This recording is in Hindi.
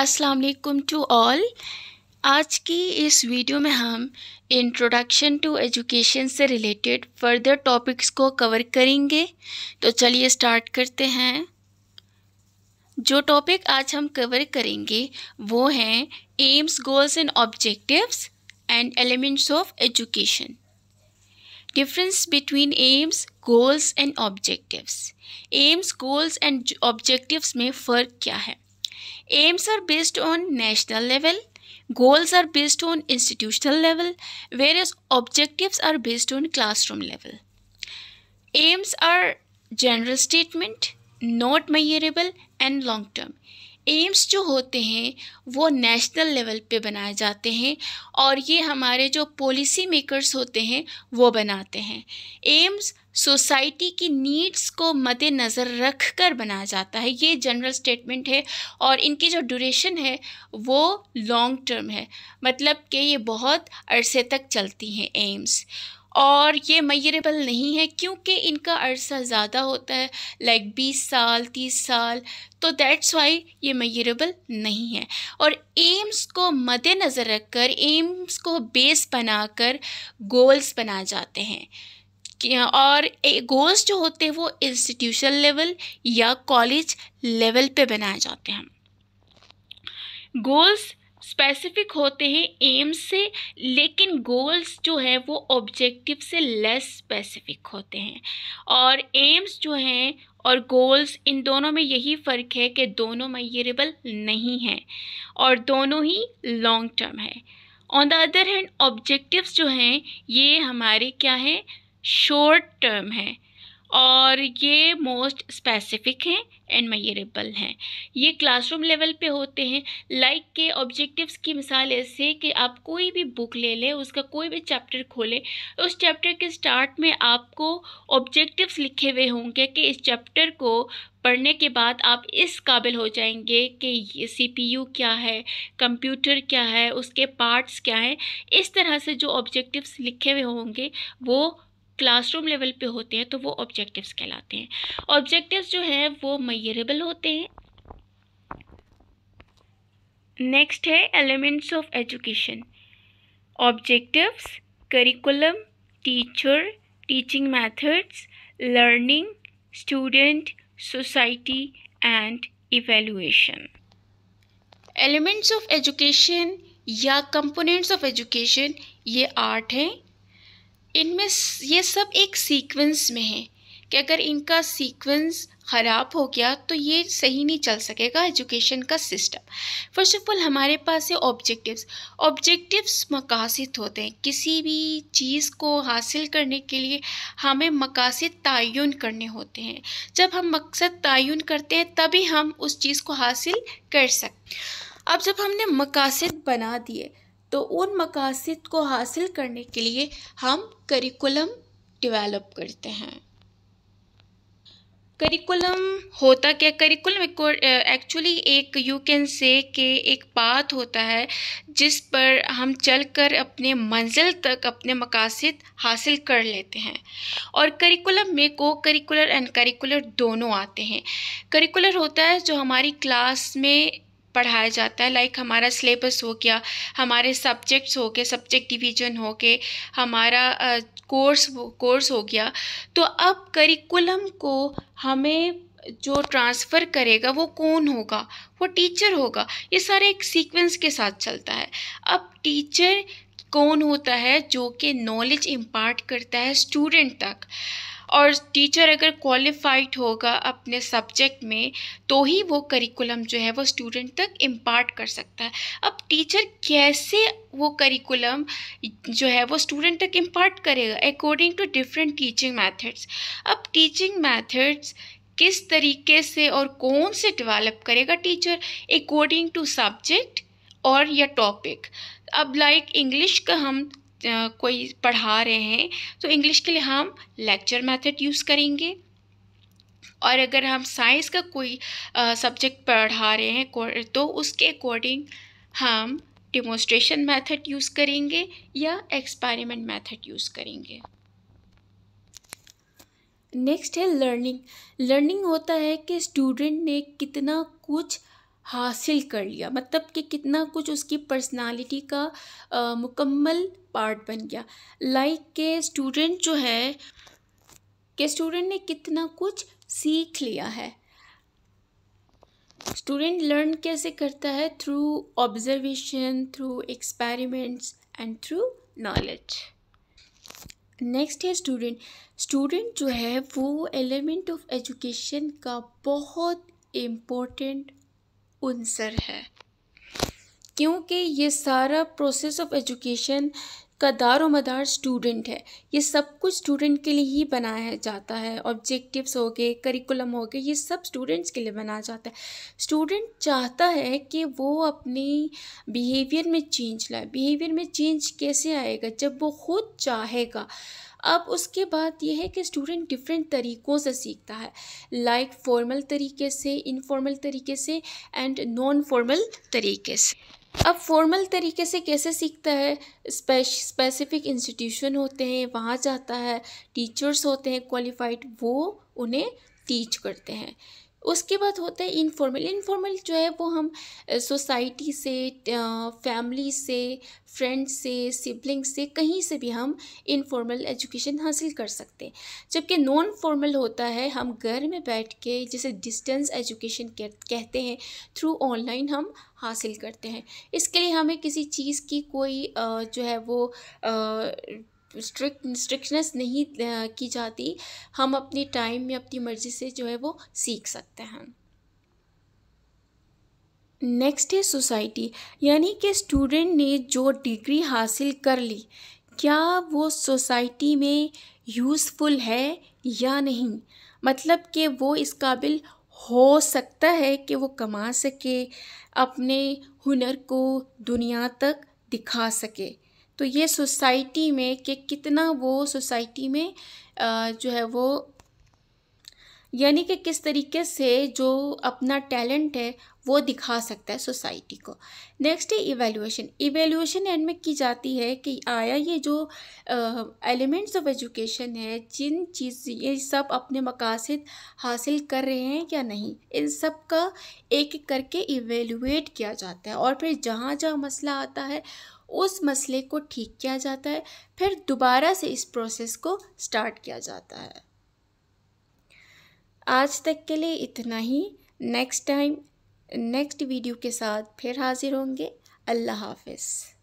अस्सलाम वालेकुम टू ऑल आज की इस वीडियो में हम इंट्रोडक्शन टू एजुकेशन से रिलेटेड फर्दर टॉपिक्स को कवर करेंगे तो चलिए स्टार्ट करते हैं जो टॉपिक आज हम कवर करेंगे वो हैं aims goals and objectives and elements of education difference between aims goals and objectives aims goals and objectives में फ़र्क क्या है Aims are based on national level, goals are based on institutional level, whereas objectives are based on classroom level. Aims are general statement, not measurable and long term. Aims जो होते हैं वो नेशनल लेवल पे बनाए जाते हैं और ये हमारे जो पॉलिसी मेकर्स होते हैं वो बनाते हैं एम्स सोसाइटी की नीड्स को मद्देनज़र रख कर बनाया जाता है ये जनरल स्टेटमेंट है और इनकी जो ड्यूरेशन है वो लॉन्ग टर्म है मतलब कि ये बहुत अरसे तक चलती हैं एम्स और ये मैयरेबल नहीं है क्योंकि इनका अरसा ज़्यादा होता है लाइक बीस साल तीस साल तो दैट्स वाई ये मयरेबल नहीं है और एम्स को रख रखकर एम्स को बेस बनाकर गोल्स बनाए जाते हैं और गोल्स जो होते हैं वो इंस्टीट्यूशन लेवल या कॉलेज लेवल पे बनाए जाते हैं गोल्स स्पेसिफिक होते हैं एम से लेकिन गोल्स जो है वो ऑब्जेक्टिव से लेस स्पेसिफिक होते हैं और एम्स जो हैं और गोल्स इन दोनों में यही फ़र्क है कि दोनों मयरेबल नहीं हैं और दोनों ही लॉन्ग टर्म है on the other hand objectives जो हैं ये हमारे क्या हैं शॉर्ट टर्म है और ये मोस्ट स्पेसिफिक हैं एंड मैरेबल हैं ये क्लासरूम लेवल पे होते हैं लाइक like के ऑब्जेक्टिव्स की मिसाल ऐसे कि आप कोई भी बुक ले लें उसका कोई भी चैप्टर खोलें उस चैप्टर के स्टार्ट में आपको ऑब्जेक्टिव्स लिखे हुए होंगे कि इस चैप्टर को पढ़ने के बाद आप इस काबिल हो जाएंगे कि यू क्या है कंप्यूटर क्या है उसके पार्ट्स क्या हैं इस तरह से जो ऑब्जेक्टिव्स लिखे हुए होंगे वो क्लासरूम लेवल पे होते हैं तो वो ऑब्जेक्टिव्स कहलाते हैं ऑब्जेक्टिव्स जो है वो मैयरेबल होते हैं नेक्स्ट है elements of education objectives curriculum teacher teaching methods learning student society and evaluation elements of education या कंपोनेंट्स ऑफ एजुकेशन ये आठ हैं इनमें ये सब एक सीक्वेंस में है कि अगर इनका सीक्वेंस ख़राब हो गया तो ये सही नहीं चल सकेगा एजुकेशन का सिस्टम फर्स्ट ऑफ ऑल हमारे पास है ऑब्जेक्टिव्स ऑब्जेक्टिव्स मकासद होते हैं किसी भी चीज़ को हासिल करने के लिए हमें मकासद तयन करने होते हैं जब हम मकसद तयन करते हैं तभी हम उस चीज़ को हासिल कर सकते अब जब हमने मकासद बना दिए तो उन मकासद को हासिल करने के लिए हम करिकुलम डेवलप करते हैं करिकुलम होता क्या करिकुलम एक्चुअली एक यू कैन से के एक पाथ होता है जिस पर हम चलकर अपने मंजिल तक अपने मकासद हासिल कर लेते हैं और करिकुलम में को करिकुलर एंड करिकुलर दोनों आते हैं करिकुलर होता है जो हमारी क्लास में पढ़ाया जाता है लाइक हमारा सिलेबस हो गया हमारे सब्जेक्ट्स हो गए सब्जेक्ट डिवीजन हो गए हमारा कोर्स कोर्स हो गया तो अब करिकुलम को हमें जो ट्रांसफ़र करेगा वो कौन होगा वो टीचर होगा ये सारे एक सीक्वेंस के साथ चलता है अब टीचर कौन होता है जो कि नॉलेज इम्पार्ट करता है स्टूडेंट तक और टीचर अगर क्वालिफाइड होगा अपने सब्जेक्ट में तो ही वो करिकुलम जो है वो स्टूडेंट तक इम्पार्ट कर सकता है अब टीचर कैसे वो करिकुलम जो है वो स्टूडेंट तक इम्पार्ट करेगा according to different teaching methods अब टीचिंग मैथड्स किस तरीके से और कौन से डेवलप करेगा टीचर अकॉर्डिंग टू सब्जेक्ट और या टॉपिक अब लाइक like इंग्लिश का हम कोई पढ़ा रहे हैं तो इंग्लिश के लिए हम लेक्चर मेथड यूज़ करेंगे और अगर हम साइंस का कोई सब्जेक्ट पढ़ा रहे हैं तो उसके अकॉर्डिंग हम डिमोस्ट्रेशन मेथड यूज़ करेंगे या एक्सपेरिमेंट मेथड यूज़ करेंगे नेक्स्ट है लर्निंग लर्निंग होता है कि स्टूडेंट ने कितना कुछ हासिल कर लिया मतलब कि कितना कुछ उसकी पर्सनालिटी का आ, मुकम्मल पार्ट बन गया लाइक के स्टूडेंट जो है के स्टूडेंट ने कितना कुछ सीख लिया है स्टूडेंट लर्न कैसे करता है through observation through experiments and through knowledge next है स्टूडेंट स्टूडेंट जो है वो एलिमेंट ऑफ एजुकेशन का बहुत इम्पोर्टेंट आंसर है क्योंकि ये सारा प्रोसेस ऑफ एजुकेशन का दार मदार स्टूडेंट है ये सब कुछ स्टूडेंट के लिए ही बनाया जाता है ऑब्जेक्टिव्स हो गए करिकुलम हो गए ये सब स्टूडेंट्स के लिए बनाया जाता है स्टूडेंट चाहता है कि वो अपने बिहेवियर में चेंज लाए बिहेवियर में चेंज कैसे आएगा जब वो खुद चाहेगा अब उसके बाद ये है कि स्टूडेंट डिफरेंट तरीक़ों से सीखता है लाइक like फॉर्मल तरीके से इनफॉर्मल तरीके से एंड नॉन फॉर्मल तरीके से अब फॉर्मल तरीके से कैसे सीखता है स्पेसिफिक इंस्टीट्यूशन होते हैं वहाँ जाता है टीचर्स होते हैं क्वालिफाइड वो उन्हें टीच करते हैं उसके बाद होता है इनफॉर्मल इनफॉर्मल जो है वो हम सोसाइटी से फैमिली से फ्रेंड से सिबलिंग से कहीं से भी हम इनफॉर्मल एजुकेशन हासिल कर सकते हैं जबकि नॉन फॉर्मल होता है हम घर में बैठ के जिसे डिस्टेंस एजुकेशन कहते हैं थ्रू ऑनलाइन हम हासिल करते हैं इसके लिए हमें किसी चीज़ की कोई जो है वो स्ट्रिक्ट स्ट्रिक्टनेस नहीं की जाती हम अपनी टाइम में अपनी मर्ज़ी से जो है वो सीख सकते हैं नेक्स्ट है सोसाइटी यानी कि स्टूडेंट ने जो डिग्री हासिल कर ली क्या वो सोसाइटी में यूज़फुल है या नहीं मतलब कि वो इस काबिल हो सकता है कि वो कमा सके अपने हुनर को दुनिया तक दिखा सके तो ये सोसाइटी में कि कितना वो सोसाइटी में जो है वो यानी कि किस तरीके से जो अपना टैलेंट है वो दिखा सकता है सोसाइटी को नेक्स्ट है इवेल्यूशन इवेल्यूशन एंड में की जाती है कि आया ये जो एलिमेंट्स ऑफ एजुकेशन है जिन चीज़ ये सब अपने मकासद हासिल कर रहे हैं या नहीं इन सब का एक एक करके इवेल्यूएट किया जाता है और फिर जहाँ जहाँ मसला आता है उस मसले को ठीक किया जाता है फिर दोबारा से इस प्रोसेस को स्टार्ट किया जाता है आज तक के लिए इतना ही नेक्स्ट टाइम नेक्स्ट वीडियो के साथ फिर हाज़िर होंगे अल्लाह हाफिज़